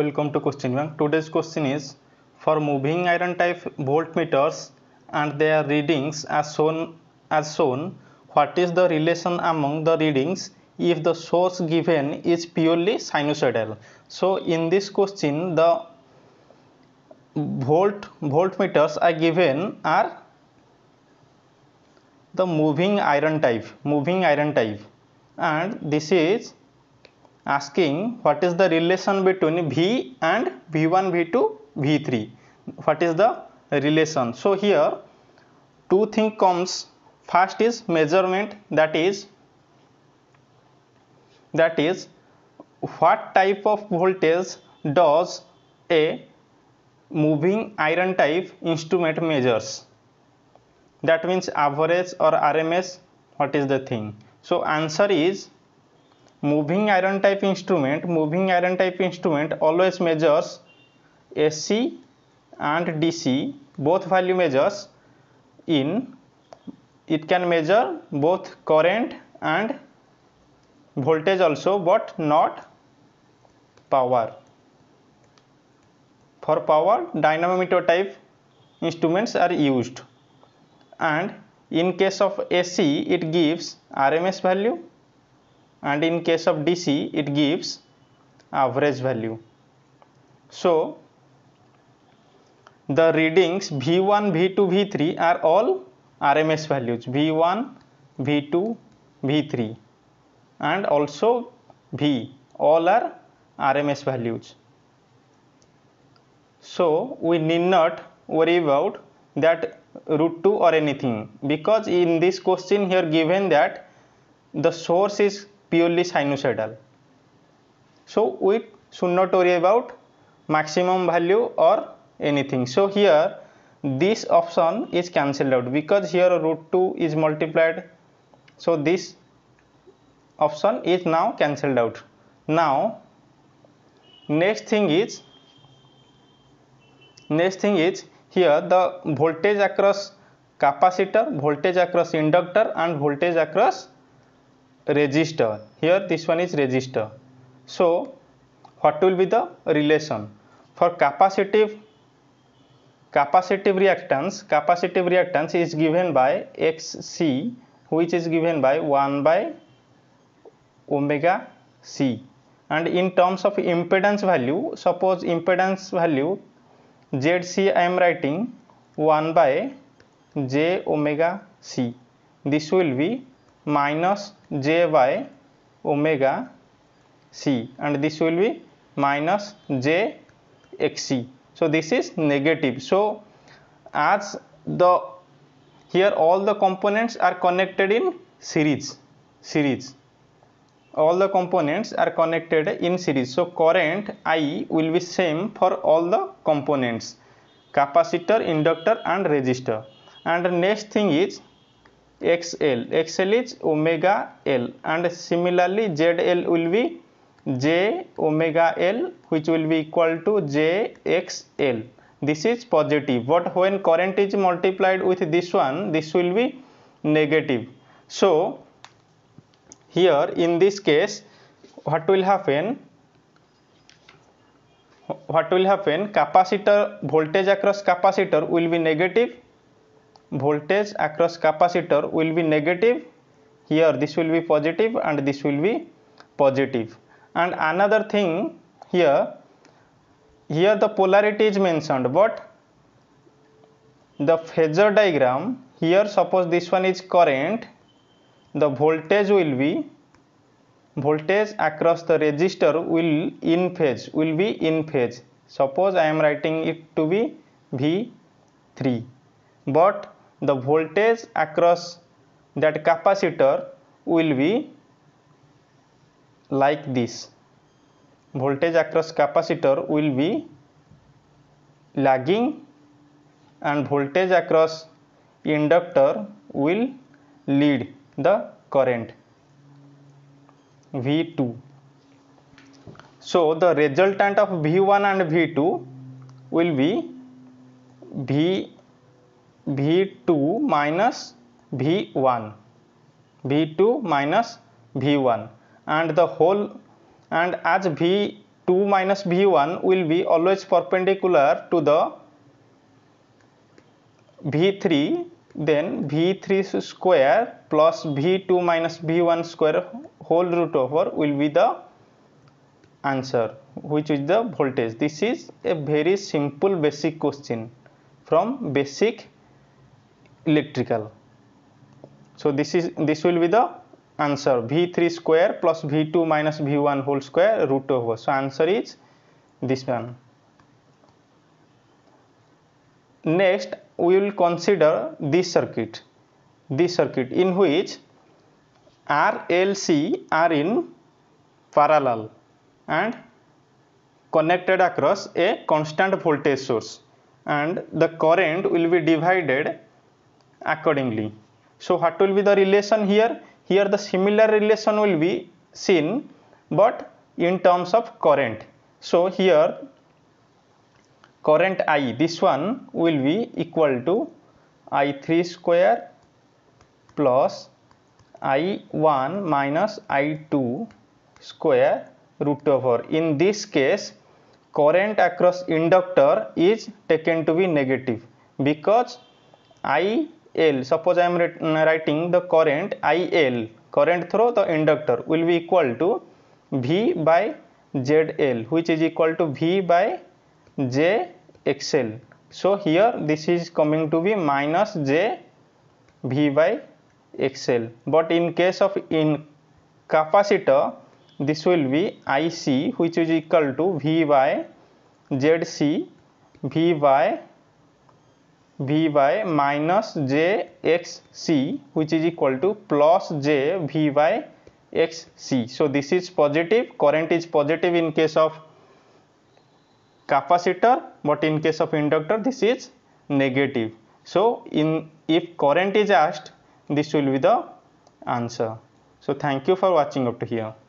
welcome to question bank today's question is for moving iron type voltmeters and their readings as shown as shown what is the relation among the readings if the source given is purely sinusoidal so in this question the volt voltmeters are given are the moving iron type moving iron type and this is asking what is the relation between V and V1, V2, V3. What is the relation? So here two things comes. First is measurement that is that is what type of voltage does a moving iron type instrument measures that means average or RMS what is the thing so answer is moving iron type instrument moving iron type instrument always measures sc and dc both value measures in it can measure both current and voltage also but not power for power dynamometer type instruments are used and in case of ac it gives rms value and in case of DC it gives average value. So the readings V1, V2, V3 are all RMS values V1, V2, V3 and also V all are RMS values. So we need not worry about that root 2 or anything because in this question here given that the source is purely sinusoidal so we should not worry about maximum value or anything so here this option is cancelled out because here root 2 is multiplied so this option is now cancelled out now next thing is next thing is here the voltage across capacitor voltage across inductor and voltage across register here this one is register so what will be the relation for capacitive capacitive reactance capacitive reactance is given by xc which is given by 1 by omega c and in terms of impedance value suppose impedance value zc i am writing 1 by j omega c this will be minus j by omega c and this will be minus j xc. So, this is negative. So, as the here all the components are connected in series series all the components are connected in series so current i will be same for all the components capacitor inductor and resistor and next thing is xl xl is omega l and similarly zl will be j omega l which will be equal to jxl this is positive but when current is multiplied with this one this will be negative so here in this case what will happen what will happen capacitor voltage across capacitor will be negative voltage across capacitor will be negative here this will be positive and this will be positive and another thing here here the polarity is mentioned but the phasor diagram here suppose this one is current the voltage will be voltage across the resistor will in phase will be in phase suppose i am writing it to be v3 but the voltage across that capacitor will be like this voltage across capacitor will be lagging and voltage across inductor will lead the current V2. So, the resultant of V1 and V2 will be V v2 minus v1 v2 minus v1 and the whole and as v2 minus v1 will be always perpendicular to the v3 then v3 square plus v2 minus v1 square whole root over will be the answer which is the voltage this is a very simple basic question from basic electrical so this is this will be the answer v3 square plus v2 minus v1 whole square root over so answer is this one next we will consider this circuit this circuit in which R, L, C are in parallel and connected across a constant voltage source and the current will be divided accordingly. So what will be the relation here? Here the similar relation will be seen but in terms of current. So here current I this one will be equal to I3 square plus I1 minus I2 square root over. In this case current across inductor is taken to be negative because I L. Suppose I am mm, writing the current IL, current through the inductor will be equal to V by ZL, which is equal to V by JXL. So here this is coming to be minus J V by XL. But in case of in capacitor, this will be IC, which is equal to V by ZC V by V by minus J X C हुई is equal to plus J V by X C so this is positive current is positive in case of capacitor but in case of inductor this is negative so in if current is asked this will be the answer so thank you for watching up to here